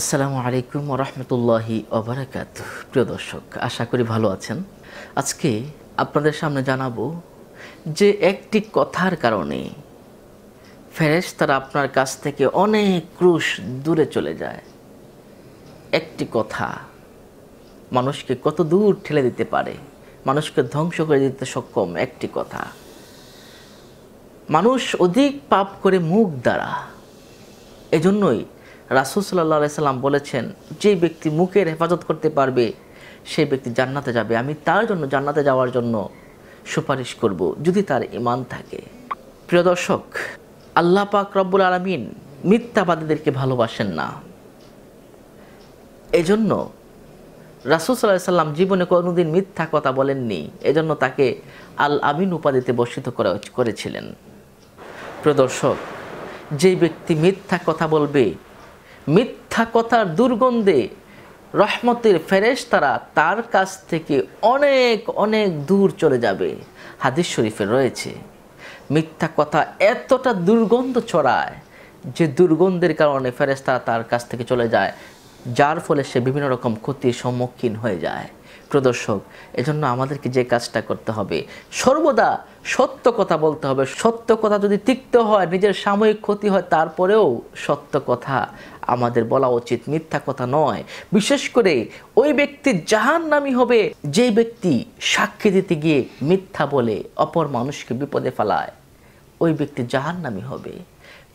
আসসালামু আলাইকুম রহমতুল্লাহি অবরাকাত প্রিয় দর্শক আশা করি ভালো আছেন আজকে আপনাদের সামনে জানাবো যে একটি কথার কারণে ফেরেস তারা আপনার কাছ থেকে অনেক ক্রুশ দূরে চলে যায় একটি কথা মানুষকে কত দূর ঠেলে দিতে পারে মানুষকে ধ্বংস করে দিতে সক্ষম একটি কথা মানুষ অধিক পাপ করে মুখ দ্বারা এজন্যই রাসুল সাল্লাহ সাল্লাম বলেছেন যে ব্যক্তি মুখের হেফাজত করতে পারবে সেই ব্যক্তি জান্নাতে যাবে আমি তার জন্য জান্নাতে যাওয়ার জন্য সুপারিশ করব যদি তার ইমান থাকে প্রিয় দর্শক আল্লাহ পাক রব্বুল আলমিন মিথ্যাবাদীদেরকে ভালোবাসেন না এজন্য রাসুল সাল্লাহ সাল্লাম জীবনে কোনোদিন মিথ্যা কথা বলেননি এজন্য তাকে আল আমিন উপাধিতে বর্ষিত করা করেছিলেন প্রদর্শক যে ব্যক্তি মিথ্যা কথা বলবে মিথ্যা কথার দুর্গন্ধে রহমতের ফেরেশ তারা তার কাছ থেকে অনেক অনেক দূর চলে যাবে হাদিস শরীফের রয়েছে মিথ্যা কথা এতটা দুর্গন্ধ ছড়ায় যে দুর্গন্ধের কারণে ফেরেস্তারা তার কাছ থেকে চলে যায় যার ফলে সে বিভিন্ন রকম ক্ষতির সম্মুখীন হয়ে যায় প্রদর্শক এজন্য আমাদেরকে যে কাজটা করতে হবে সর্বদা সত্য কথা বলতে হবে সত্য কথা যদি তিক্ত হয় নিজের সাময়িক ক্ষতি হয় তারপরেও সত্য কথা আমাদের বলা উচিত মিথ্যা কথা নয় বিশেষ করে ওই ব্যক্তি জাহান নামি হবে যে ব্যক্তি সাক্ষী দিতে গিয়ে মিথ্যা বলে অপর মানুষকে বিপদে ফেলায় ওই ব্যক্তি জাহান নামি হবে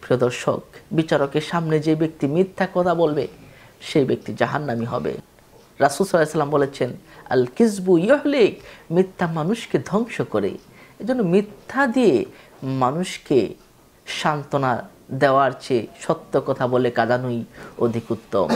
প্রদর্শক বিচারকের সামনে যে ব্যক্তি মিথ্যা কথা বলবে সেই ব্যক্তি জাহান্নামি হবে রাসুল সাল্লাম বলেছেন আল কিসবু ইহলিক মিথ্যা মানুষকে ধ্বংস করে এজন্য মিথ্যা দিয়ে মানুষকে সান্ত্বনা দেওয়ার চেয়ে সত্য কথা বলে কাদানুই অধিক উত্তম